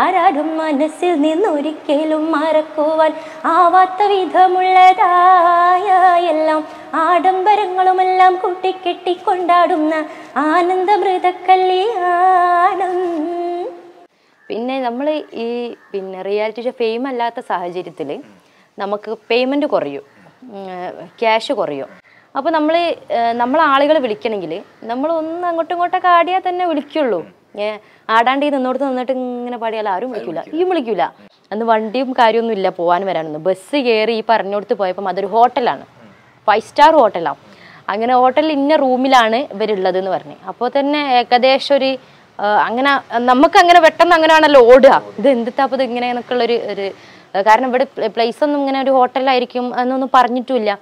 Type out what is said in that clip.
ആരാടും മനസ്സിൽ നിന്നൊരിക്കലും മറക്കുവാൻ ആവാത്ത വിധമുള്ളതായ എല്ലാം ആഡംബരങ്ങളുമെല്ലാം കൂട്ടിക്കെട്ടി കൊണ്ടാടുന്ന ആനന്ദമൃതക്കല്യാണം പിന്നെ നമ്മൾ ഈ പിന്നെ റിയാലിറ്റി ഷോ ഫെയിം അല്ലാത്ത സാഹചര്യത്തിൽ നമുക്ക് പേയ്മെൻറ്റ് കുറയും ക്യാഷ് കുറയും അപ്പോൾ നമ്മൾ നമ്മൾ വിളിക്കണമെങ്കിൽ നമ്മൾ ഒന്ന് അങ്ങോട്ടും ഇങ്ങോട്ടൊക്കെ ആടിയാൽ തന്നെ വിളിക്കുള്ളൂ ഞാൻ ആടാണ്ട് ഈ നിന്നോടത്ത് നിന്നിട്ട് ഇങ്ങനെ പാടിയാൽ ആരും വിളിക്കില്ല ഈ വിളിക്കില്ല അന്ന് വണ്ടിയും കാര്യമൊന്നും ഇല്ല പോകാൻ വരാനൊന്നും ബസ് കയറി ഈ പറഞ്ഞോടത്ത് പോയപ്പം അതൊരു ഹോട്ടലാണ് ഫൈവ് സ്റ്റാർ ഹോട്ടലാണ് അങ്ങനെ ഹോട്ടലിൽ ഇന്ന റൂമിലാണ് ഇവരുള്ളത് എന്ന് പറഞ്ഞു അപ്പോൾ തന്നെ ഏകദേശം ഒരു അങ്ങനെ നമുക്ക് അങ്ങനെ പെട്ടെന്ന് അങ്ങനെയാണല്ലോ ഓടുക ഇത് എന്തിട്ടാ അപ്പോൾ ഇത് ഇങ്ങനെ എന്നൊക്കെയുള്ളൊരു ഒരു കാരണം ഇവിടെ പ്ലേസ് ഒന്നും ഇങ്ങനെ ഒരു ഹോട്ടലായിരിക്കും എന്നൊന്നും പറഞ്ഞിട്ടുമില്ല